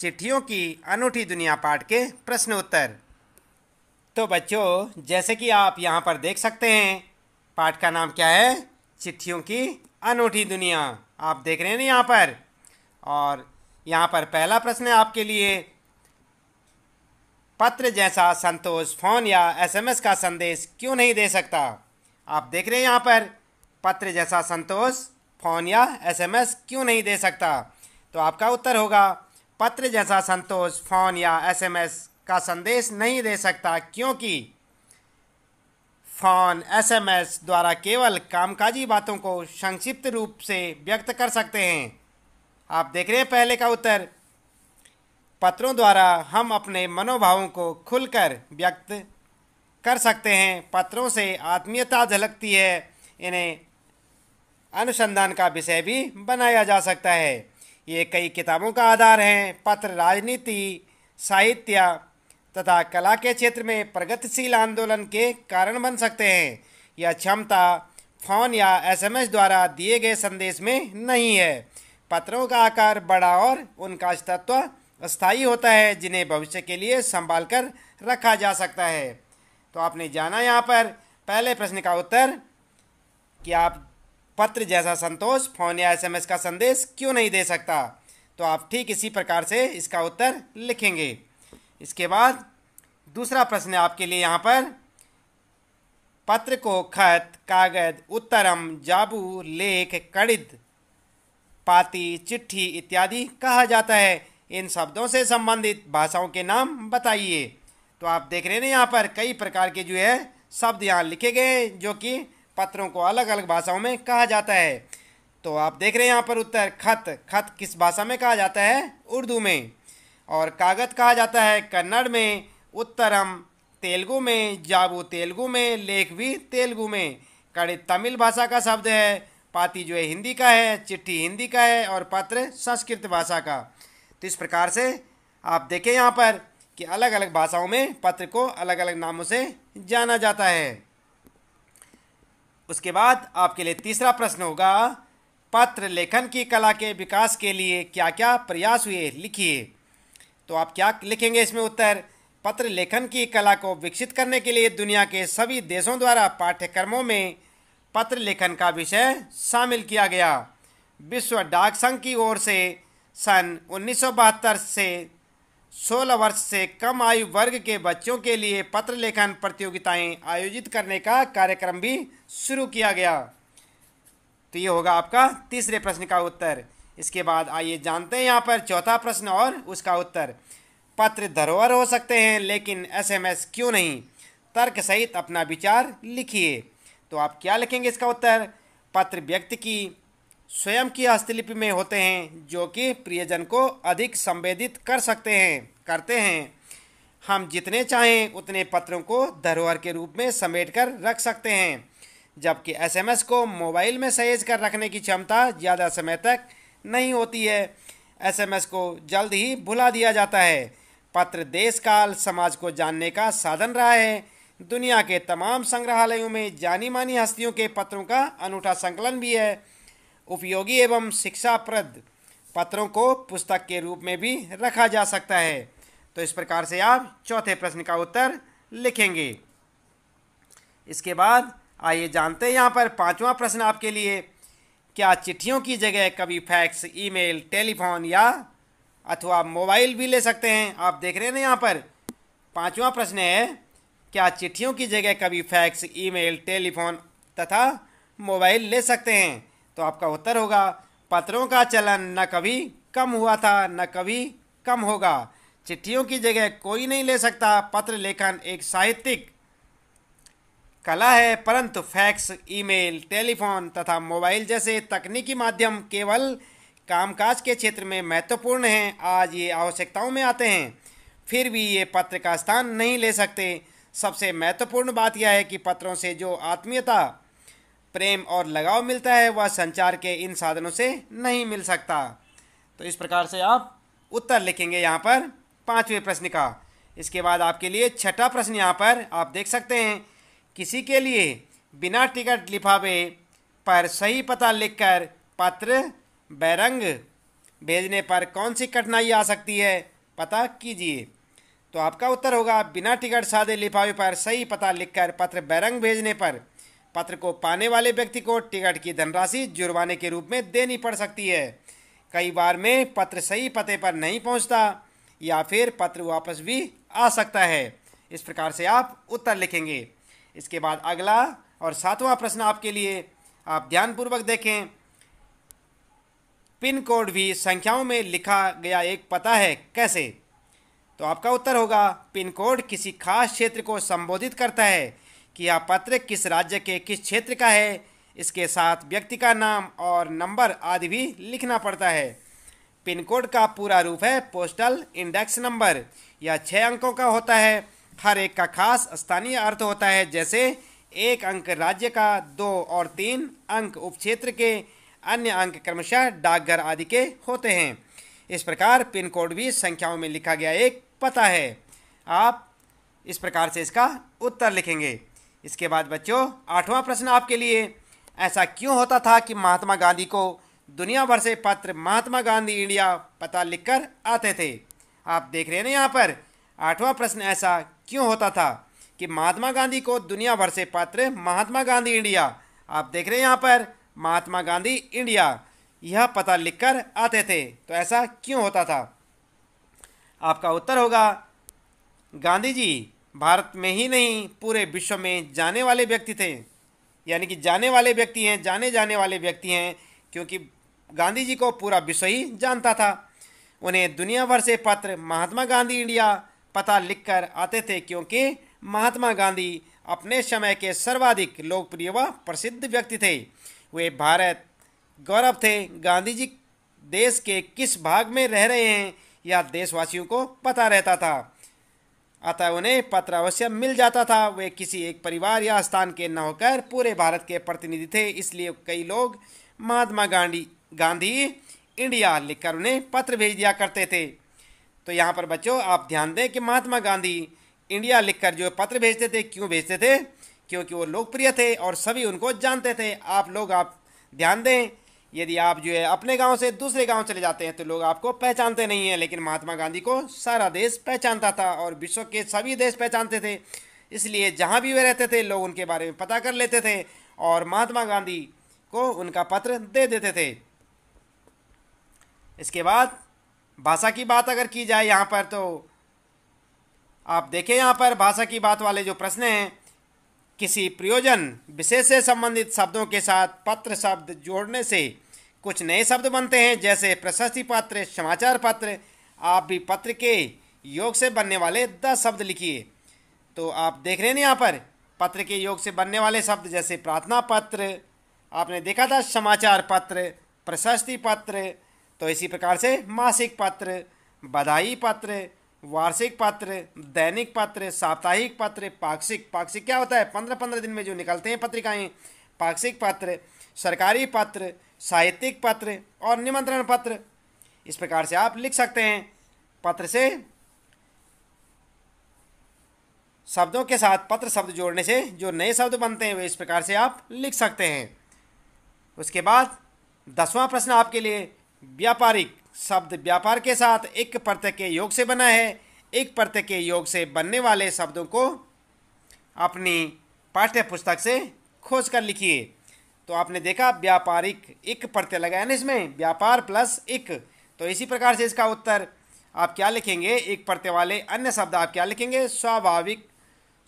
चिट्ठियों की अनूठी दुनिया पाठ के प्रश्न उत्तर तो बच्चों जैसे कि आप यहाँ पर देख सकते हैं पाठ का नाम क्या है चिट्ठियों की अनूठी दुनिया आप देख रहे हैं ना यहाँ पर और यहाँ पर पहला प्रश्न है आपके लिए पत्र जैसा संतोष फोन या एसएमएस का संदेश क्यों नहीं दे सकता आप देख रहे हैं यहाँ पर पत्र जैसा संतोष फोन या एसएमएस क्यों नहीं दे सकता तो आपका उत्तर होगा पत्र जैसा संतोष फ़ोन या एसएमएस का संदेश नहीं दे सकता क्योंकि फ़ोन एसएमएस द्वारा केवल कामकाजी बातों को संक्षिप्त रूप से व्यक्त कर सकते हैं आप देख रहे हैं पहले का उत्तर पत्रों द्वारा हम अपने मनोभावों को खुलकर व्यक्त कर सकते हैं पत्रों से आत्मीयता झलकती है इन्हें अनुसंधान का विषय भी बनाया जा सकता है ये कई किताबों का आधार हैं पत्र राजनीति साहित्य तथा कला के क्षेत्र में प्रगतिशील आंदोलन के कारण बन सकते हैं यह क्षमता फोन या एसएमएस द्वारा दिए गए संदेश में नहीं है पत्रों का आकार बड़ा और उनका तत्व स्थायी होता है जिन्हें भविष्य के लिए संभाल कर रखा जा सकता है तो आपने जाना यहाँ पर पहले प्रश्न का उत्तर कि आप पत्र जैसा संतोष फ़ोन या एसएमएस का संदेश क्यों नहीं दे सकता तो आप ठीक इसी प्रकार से इसका उत्तर लिखेंगे इसके बाद दूसरा प्रश्न है आपके लिए यहाँ पर पत्र को खत कागज उत्तरम जाबू लेख कड़िद पाती चिट्ठी इत्यादि कहा जाता है इन शब्दों से संबंधित भाषाओं के नाम बताइए तो आप देख रहे हैं यहाँ पर कई प्रकार के जो है शब्द यहाँ लिखे गए हैं जो कि पत्रों को अलग अलग भाषाओं में कहा जाता है तो आप देख रहे हैं यहाँ पर उत्तर खत खत किस भाषा में कहा जाता है उर्दू में और कागत कहा जाता है कन्नड़ में उत्तरम तेलुगु में जाबू तेलुगु में लेख भी तेलुगु में कड़ी तमिल भाषा का शब्द है पाती जो है हिंदी का है चिट्ठी हिंदी का है और पत्र संस्कृत भाषा का तो इस प्रकार से आप देखें यहाँ पर कि अलग अलग भाषाओं में पत्र को अलग अलग नामों से जाना जाता है उसके बाद आपके लिए तीसरा प्रश्न होगा पत्र लेखन की कला के विकास के लिए क्या क्या प्रयास हुए लिखिए तो आप क्या लिखेंगे इसमें उत्तर पत्र लेखन की कला को विकसित करने के लिए दुनिया के सभी देशों द्वारा पाठ्यक्रमों में पत्र लेखन का विषय शामिल किया गया विश्व डाक संघ की ओर से सन उन्नीस से 16 वर्ष से कम आयु वर्ग के बच्चों के लिए पत्र लेखन प्रतियोगिताएं आयोजित करने का कार्यक्रम भी शुरू किया गया तो ये होगा आपका तीसरे प्रश्न का उत्तर इसके बाद आइए जानते हैं यहाँ पर चौथा प्रश्न और उसका उत्तर पत्र धरोहर हो सकते हैं लेकिन एसएमएस क्यों नहीं तर्क सहित अपना विचार लिखिए तो आप क्या लिखेंगे इसका उत्तर पत्र व्यक्ति की स्वयं की हस्तलिपि में होते हैं जो कि प्रियजन को अधिक संवेदित कर सकते हैं करते हैं हम जितने चाहें उतने पत्रों को धरोहर के रूप में समेट कर रख सकते हैं जबकि एसएमएस को मोबाइल में सहेज कर रखने की क्षमता ज़्यादा समय तक नहीं होती है एसएमएस को जल्द ही भुला दिया जाता है पत्र देश काल समाज को जानने का साधन रहा है दुनिया के तमाम संग्रहालयों में जानी मानी हस्तियों के पत्रों का अनूठा संकलन भी है उपयोगी एवं शिक्षाप्रद पत्रों को पुस्तक के रूप में भी रखा जा सकता है तो इस प्रकार से आप चौथे प्रश्न का उत्तर लिखेंगे इसके बाद आइए जानते हैं यहाँ पर पांचवा प्रश्न आपके लिए क्या चिट्ठियों की जगह कभी फैक्स ईमेल टेलीफोन या अथवा मोबाइल भी ले सकते हैं आप देख रहे हैं ना यहाँ पर पांचवा प्रश्न है क्या चिट्ठियों की जगह कभी फैक्स ईमेल टेलीफोन तथा मोबाइल ले सकते हैं तो आपका उत्तर होगा पत्रों का चलन न कभी कम हुआ था न कभी कम होगा चिट्ठियों की जगह कोई नहीं ले सकता पत्र लेखन एक साहित्यिक कला है परंतु फैक्स ईमेल टेलीफोन तथा मोबाइल जैसे तकनीकी माध्यम केवल कामकाज के क्षेत्र में महत्वपूर्ण हैं आज ये आवश्यकताओं में आते हैं फिर भी ये पत्र का स्थान नहीं ले सकते सबसे महत्वपूर्ण बात यह है कि पत्रों से जो आत्मीयता प्रेम और लगाव मिलता है वह संचार के इन साधनों से नहीं मिल सकता तो इस प्रकार से आप उत्तर लिखेंगे यहाँ पर पाँचवें प्रश्न का इसके बाद आपके लिए छठा प्रश्न यहाँ पर आप देख सकते हैं किसी के लिए बिना टिकट लिफावे पर सही पता लिखकर पत्र बैरंग भेजने पर कौन सी कठिनाई आ सकती है पता कीजिए तो आपका उत्तर होगा बिना टिकट सादे लिफावे पर सही पता लिखकर पत्र बैरंग भेजने पर पत्र को पाने वाले व्यक्ति को टिकट की धनराशि जुर्माने के रूप में देनी पड़ सकती है कई बार में पत्र सही पते पर नहीं पहुंचता या फिर पत्र वापस भी आ सकता है इस प्रकार से आप उत्तर लिखेंगे इसके बाद अगला और सातवां प्रश्न आपके लिए आप ध्यानपूर्वक देखें पिन कोड भी संख्याओं में लिखा गया एक पता है कैसे तो आपका उत्तर होगा पिन कोड किसी खास क्षेत्र को संबोधित करता है कि यह पत्र किस राज्य के किस क्षेत्र का है इसके साथ व्यक्ति का नाम और नंबर आदि भी लिखना पड़ता है पिन कोड का पूरा रूप है पोस्टल इंडेक्स नंबर यह छः अंकों का होता है हर एक का खास स्थानीय अर्थ होता है जैसे एक अंक राज्य का दो और तीन अंक उपक्षेत्र के अन्य अंक क्रमशः डाकघर आदि के होते हैं इस प्रकार पिन कोड भी संख्याओं में लिखा गया एक पता है आप इस प्रकार से इसका उत्तर लिखेंगे इसके बाद बच्चों आठवां प्रश्न आपके लिए ऐसा क्यों होता था कि महात्मा गांधी को दुनिया भर से पत्र महात्मा गांधी इंडिया पता लिखकर आते थे आप देख रहे हैं ना यहाँ पर आठवां प्रश्न ऐसा क्यों होता था कि महात्मा गांधी को दुनिया भर से पत्र महात्मा गांधी इंडिया आप देख रहे हैं यहाँ पर महात्मा गांधी इंडिया यह पता लिखकर आते थे तो ऐसा क्यों होता था आपका उत्तर होगा गांधी जी भारत में ही नहीं पूरे विश्व में जाने वाले व्यक्ति थे यानी कि जाने वाले व्यक्ति हैं जाने जाने वाले व्यक्ति हैं क्योंकि गांधी जी को पूरा विश्व ही जानता था उन्हें दुनिया भर से पत्र महात्मा गांधी इंडिया पता लिखकर आते थे क्योंकि महात्मा गांधी अपने समय के सर्वाधिक लोकप्रिय व प्रसिद्ध व्यक्ति थे वे भारत गौरव थे गांधी जी देश के किस भाग में रह रहे हैं यह देशवासियों को पता रहता था अतः उन्हें पत्र अवश्य मिल जाता था वे किसी एक परिवार या स्थान के न होकर पूरे भारत के प्रतिनिधि थे इसलिए कई लोग महात्मा गांधी गांधी इंडिया लिखकर उन्हें पत्र भेज दिया करते थे तो यहाँ पर बच्चों आप ध्यान दें कि महात्मा गांधी इंडिया लिखकर जो पत्र भेजते थे क्यों भेजते थे क्योंकि वो लोकप्रिय थे और सभी उनको जानते थे आप लोग आप ध्यान दें यदि आप जो है अपने गांव से दूसरे गांव चले जाते हैं तो लोग आपको पहचानते नहीं हैं लेकिन महात्मा गांधी को सारा देश पहचानता था और विश्व के सभी देश पहचानते थे इसलिए जहाँ भी वे रहते थे लोग उनके बारे में पता कर लेते थे और महात्मा गांधी को उनका पत्र दे देते थे इसके बाद भाषा की बात अगर की जाए यहाँ पर तो आप देखें यहाँ पर भाषा की बात वाले जो प्रश्न हैं किसी प्रयोजन विशेष से संबंधित शब्दों के साथ पत्र शब्द जोड़ने से कुछ नए शब्द बनते हैं जैसे प्रशस्ति पत्र समाचार पत्र आप भी पत्र के योग से बनने वाले दस शब्द लिखिए तो आप देख रहे हैं यहाँ पर पत्र के योग से बनने वाले शब्द जैसे प्रार्थना पत्र आपने देखा था समाचार पत्र प्रशस्ति पत्र तो इसी प्रकार से मासिक पत्र बधाई पत्र वार्षिक पत्र दैनिक पत्र साप्ताहिक पत्र पाक्षिक पाक्षिक क्या होता है पंद्रह पंद्रह दिन में जो निकलते हैं पत्रिकाएं पाक्षिक पत्र सरकारी पत्र साहित्यिक पत्र और निमंत्रण पत्र इस प्रकार से आप लिख सकते हैं पत्र से शब्दों के साथ पत्र शब्द जोड़ने से जो नए शब्द बनते हैं वे इस प्रकार से आप लिख सकते हैं उसके बाद दसवां प्रश्न आपके लिए व्यापारिक शब्द व्यापार के साथ एक प्रत्यय के योग से बना है एक प्रत्यय के योग से बनने वाले शब्दों को अपनी पाठ्य पुस्तक से खोज कर लिखिए तो आपने देखा व्यापारिक एक प्रत्यय लगाया ना इसमें व्यापार प्लस एक तो इसी प्रकार से इसका उत्तर आप क्या लिखेंगे एक प्रत्यय वाले अन्य शब्द आप क्या लिखेंगे स्वाभाविक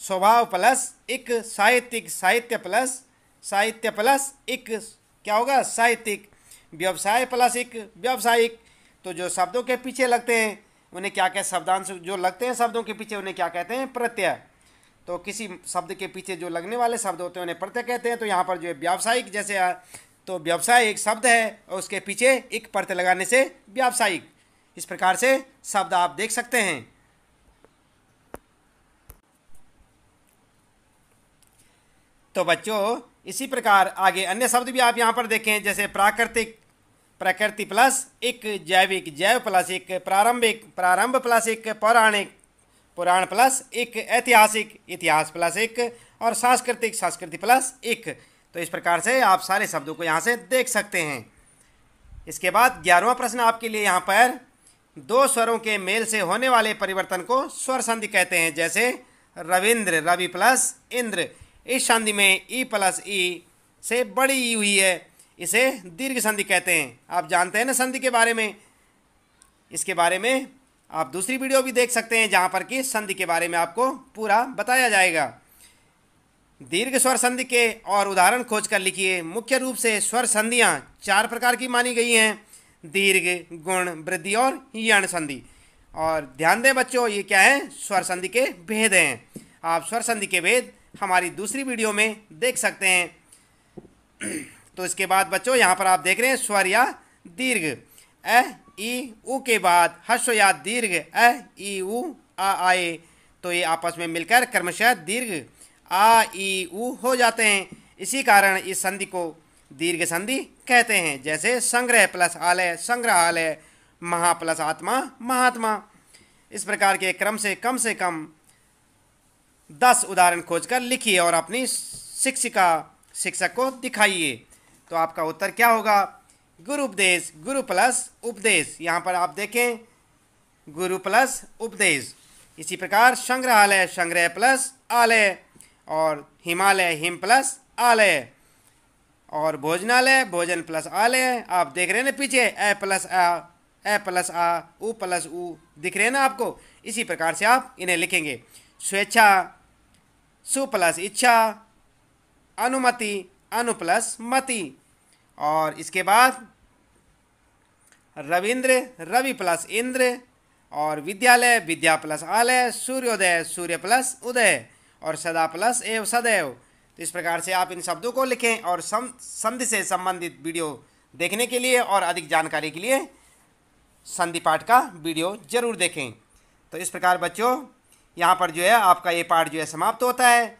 स्वभाव प्लस एक साहित्यिक साहित्य प्लस साहित्य प्लस एक क्या होगा साहित्यिक व्यवसाय प्लस एक व्यावसायिक तो जो शब्दों के पीछे लगते हैं उन्हें क्या हैं शब्दांश जो लगते हैं शब्दों के पीछे उन्हें क्या कहते हैं प्रत्यय तो किसी शब्द के पीछे जो लगने वाले शब्द होते हैं उन्हें प्रत्यय कहते हैं तो यहाँ पर जो है व्यावसायिक जैसे तो व्यवसाय एक शब्द है और उसके पीछे एक प्रत्यय लगाने से व्यावसायिक इस प्रकार से शब्द आप देख सकते हैं तो बच्चों इसी प्रकार आगे अन्य शब्द भी आप यहाँ पर देखें जैसे प्राकृतिक प्रकृति प्लस एक जैविक जैव प्लस एक प्रारंभिक प्रारंभ प्लस एक पौराणिक पुराण प्लस एक ऐतिहासिक इतिहास प्लस एक और सांस्कृतिक संस्कृति प्लस एक तो इस प्रकार से आप सारे शब्दों को यहाँ से देख सकते हैं इसके बाद ग्यारहवा प्रश्न आपके लिए यहाँ पर दो स्वरों के मेल से होने वाले परिवर्तन को स्वर संधि कहते हैं जैसे रविंद्र रवि प्लस इंद्र इस संधि में ई प्लस ई से बड़ी ई हुई है इसे दीर्घ संधि कहते हैं आप जानते हैं ना संधि के बारे में इसके बारे में आप दूसरी वीडियो भी देख सकते हैं जहाँ पर कि संधि के बारे में आपको पूरा बताया जाएगा दीर्घ स्वर संधि के और उदाहरण खोज कर लिखिए मुख्य रूप से स्वर संधियाँ चार प्रकार की मानी गई हैं दीर्घ गुण वृद्धि और यण संधि और ध्यान दें बच्चों ये क्या है स्वर संधि के भेद हैं आप स्वर संधि के भेद हमारी दूसरी वीडियो में देख सकते हैं तो इसके बाद बच्चों यहाँ पर आप देख रहे हैं स्वर या दीर्घ ए ई उ के बाद हस्व या दीर्घ ए ई उ आ आए तो ये आपस में मिलकर क्रमशः दीर्घ आ ई उ हो जाते हैं इसी कारण इस संधि को दीर्घ संधि कहते हैं जैसे संग्रह प्लस आलय संग्रहालय महा प्लस आत्मा महात्मा इस प्रकार के क्रम से कम से कम दस उदाहरण खोजकर लिखिए और अपनी शिक्षिका शिक्षक को दिखाइए तो आपका उत्तर क्या होगा गुरु उपदेश गुरु प्लस उपदेश यहाँ पर आप देखें गुरु प्लस उपदेश इसी प्रकार संग्रहालय संग्रह प्लस आलय और हिमालय हिम प्लस आलय और भोजनालय भोजन प्लस आलय आप देख रहे हैं ना पीछे ए प्लस आ ए प्लस आ उ प्लस उ दिख रहे हैं ना आपको इसी प्रकार से आप इन्हें लिखेंगे स्वेच्छा सु प्लस इच्छा अनुमति अनु प्लस मति और इसके बाद रविंद्र रवि प्लस इंद्र और विद्यालय विद्या प्लस आलय सूर्योदय सूर्य प्लस उदय और सदा प्लस एव सदैव तो इस प्रकार से आप इन शब्दों को लिखें और सम संधि से संबंधित वीडियो देखने के लिए और अधिक जानकारी के लिए संधि पाठ का वीडियो जरूर देखें तो इस प्रकार बच्चों यहाँ पर जो है आपका ये पाठ जो है समाप्त होता है